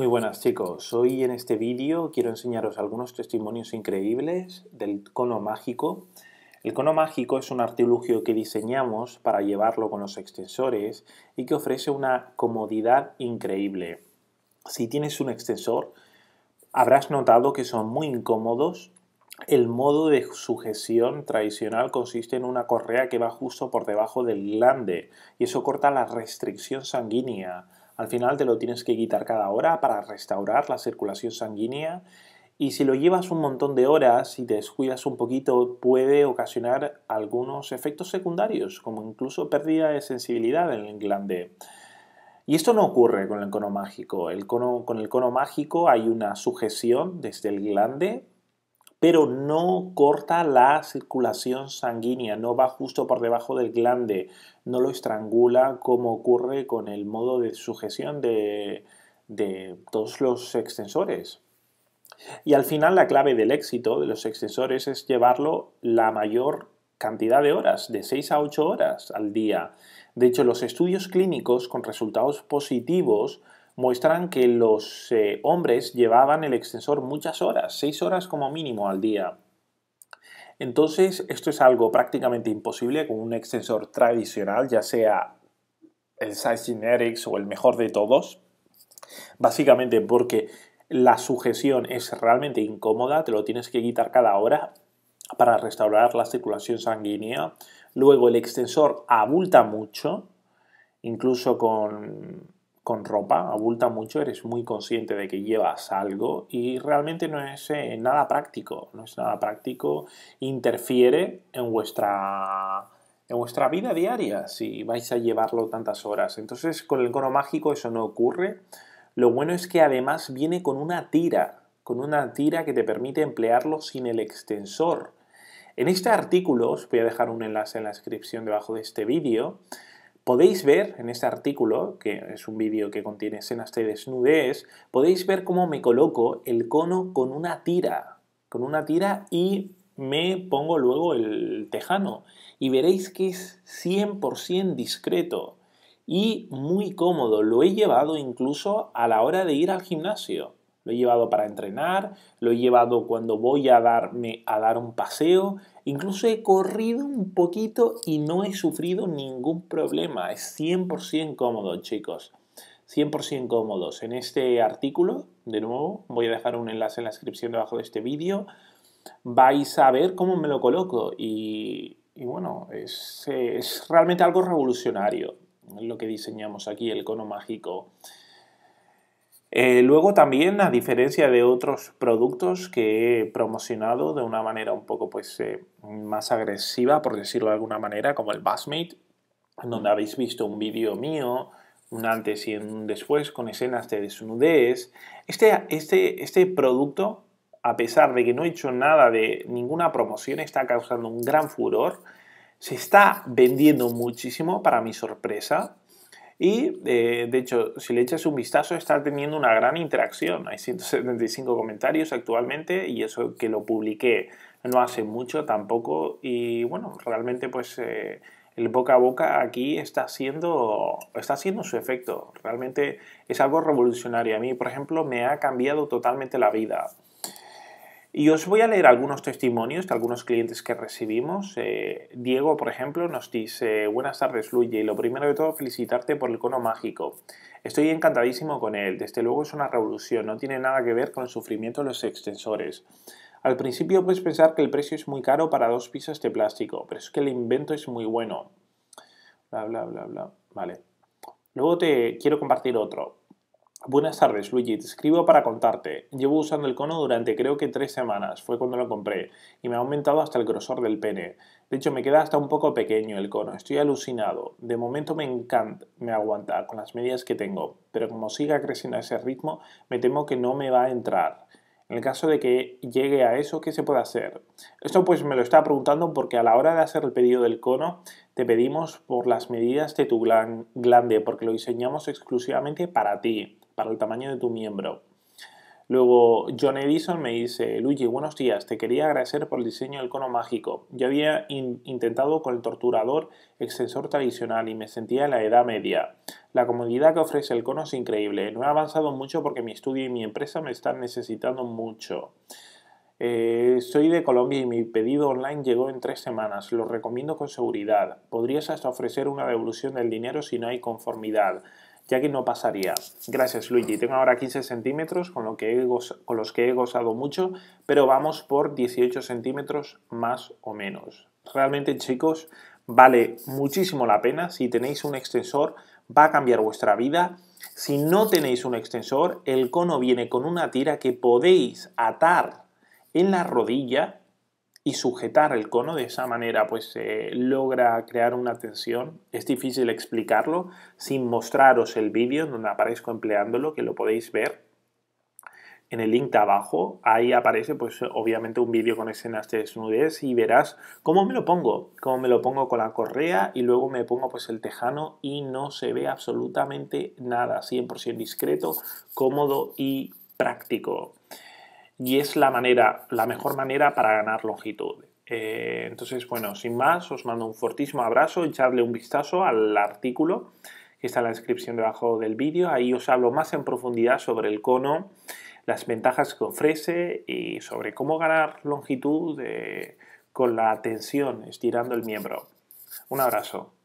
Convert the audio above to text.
Muy buenas chicos, hoy en este vídeo quiero enseñaros algunos testimonios increíbles del cono mágico. El cono mágico es un artilugio que diseñamos para llevarlo con los extensores y que ofrece una comodidad increíble. Si tienes un extensor, habrás notado que son muy incómodos. El modo de sujeción tradicional consiste en una correa que va justo por debajo del glande y eso corta la restricción sanguínea al final te lo tienes que quitar cada hora para restaurar la circulación sanguínea y si lo llevas un montón de horas y te descuidas un poquito puede ocasionar algunos efectos secundarios, como incluso pérdida de sensibilidad en el glande. Y esto no ocurre con el cono mágico. con el cono mágico hay una sujeción desde el glande pero no corta la circulación sanguínea, no va justo por debajo del glande, no lo estrangula como ocurre con el modo de sujeción de, todos los extensores. Y al final la clave del éxito de los extensores es llevarlo la mayor cantidad de horas, de 6 a 8 horas al día. De hecho, los estudios clínicos con resultados positivos muestran que los eh, hombres llevaban el extensor muchas horas, seis horas como mínimo al día. Entonces, esto es algo prácticamente imposible con un extensor tradicional, ya sea el Size Generics o el mejor de todos, básicamente porque la sujeción es realmente incómoda, te lo tienes que quitar cada hora para restaurar la circulación sanguínea. Luego el extensor abulta mucho, incluso con con ropa, abulta mucho, eres muy consciente de que llevas algo y realmente no es eh, nada práctico, no es nada práctico, interfiere en vuestra en vuestra vida diaria si vais a llevarlo tantas horas. Entonces, con el cono mágico eso no ocurre. Lo bueno es que además viene con una tira, con una tira que te permite emplearlo sin el extensor. En este artículo, os voy a dejar un enlace en la descripción debajo de este vídeo, podéis ver en este artículo, que es un vídeo que contiene escenas de desnudez, podéis ver cómo me coloco el cono con una tira, con una tira y me pongo luego el tejano. Y veréis que es 100% discreto y muy cómodo. Lo he llevado incluso a la hora de ir al gimnasio. Lo he llevado para entrenar, lo he llevado cuando voy a darme a dar un paseo, incluso he corrido un poquito y no he sufrido ningún problema. Es 100% cómodo, chicos. 100% cómodos. En este artículo, de nuevo, voy a dejar un enlace en la descripción debajo de este vídeo. Vais a ver cómo me lo coloco y, bueno, es, es realmente algo revolucionario lo que diseñamos aquí, el cono mágico. Eh, luego también, a diferencia de otros productos que he promocionado de una manera un poco pues, eh, más agresiva, por decirlo de alguna manera, como el Buzzmate, donde habéis visto un vídeo mío, un antes y un después, con escenas de desnudez, este, este, este producto, a pesar de que no he hecho nada de ninguna promoción, está causando un gran furor. Se está vendiendo muchísimo, para mi sorpresa. Y eh, de hecho, si le echas un vistazo, está teniendo una gran interacción. Hay 175 comentarios actualmente y eso que lo publiqué no hace mucho tampoco. Y bueno, realmente pues eh, el boca a boca aquí está haciendo, está haciendo su efecto. Realmente es algo revolucionario. A mí, por ejemplo, me ha cambiado totalmente la vida. Y os voy a leer algunos testimonios de algunos clientes que recibimos. Eh, Diego, por ejemplo, nos dice, buenas tardes, y Lo primero de todo, felicitarte por el cono mágico. Estoy encantadísimo con él. Desde luego es una revolución. No tiene nada que ver con el sufrimiento de los extensores. Al principio puedes pensar que el precio es muy caro para dos piezas de plástico, pero es que el invento es muy bueno. Bla, bla, bla, bla. Vale. Luego te quiero compartir otro. Buenas tardes, Luigi. Te escribo para contarte. Llevo usando el cono durante creo que tres semanas, fue cuando lo compré, y me ha aumentado hasta el grosor del pene. De hecho, me queda hasta un poco pequeño el cono, estoy alucinado. De momento me encanta, me aguanta con las medidas que tengo, pero como siga creciendo a ese ritmo, me temo que no me va a entrar. En el caso de que llegue a eso, ¿qué se puede hacer? Esto pues me lo está preguntando porque a la hora de hacer el pedido del cono, te pedimos por las medidas de tu glande, porque lo diseñamos exclusivamente para ti para el tamaño de tu miembro. Luego John Edison me dice, Luigi, buenos días, te quería agradecer por el diseño del cono mágico. Yo había intentado con el torturador extensor tradicional y me sentía en la edad media. La comodidad que ofrece el cono es increíble. No he avanzado mucho porque mi estudio y mi empresa me están necesitando mucho. Eh, soy de Colombia y mi pedido online llegó en tres semanas. Lo recomiendo con seguridad. Podrías hasta ofrecer una devolución del dinero si no hay conformidad ya que no pasaría. Gracias Luigi, tengo ahora 15 centímetros con, lo que he con los que he gozado mucho, pero vamos por 18 centímetros más o menos. Realmente chicos, vale muchísimo la pena. Si tenéis un extensor, va a cambiar vuestra vida. Si no tenéis un extensor, el cono viene con una tira que podéis atar en la rodilla y sujetar el cono de esa manera pues logra crear una tensión. Es difícil explicarlo sin mostraros el vídeo en donde aparezco empleándolo, que lo podéis ver en el link de abajo. Ahí aparece pues obviamente un vídeo con escenas de desnudez y verás cómo me lo pongo, cómo me lo pongo con la correa y luego me pongo pues el tejano y no se ve absolutamente nada, 100% discreto, cómodo y práctico y es la manera, la mejor manera para ganar longitud. Eh, entonces, bueno, sin más, os mando un fortísimo abrazo, Echarle un vistazo al artículo que está en la descripción debajo del vídeo. Ahí os hablo más en profundidad sobre el cono, las ventajas que ofrece y sobre cómo ganar longitud eh, con la tensión, estirando el miembro. Un abrazo.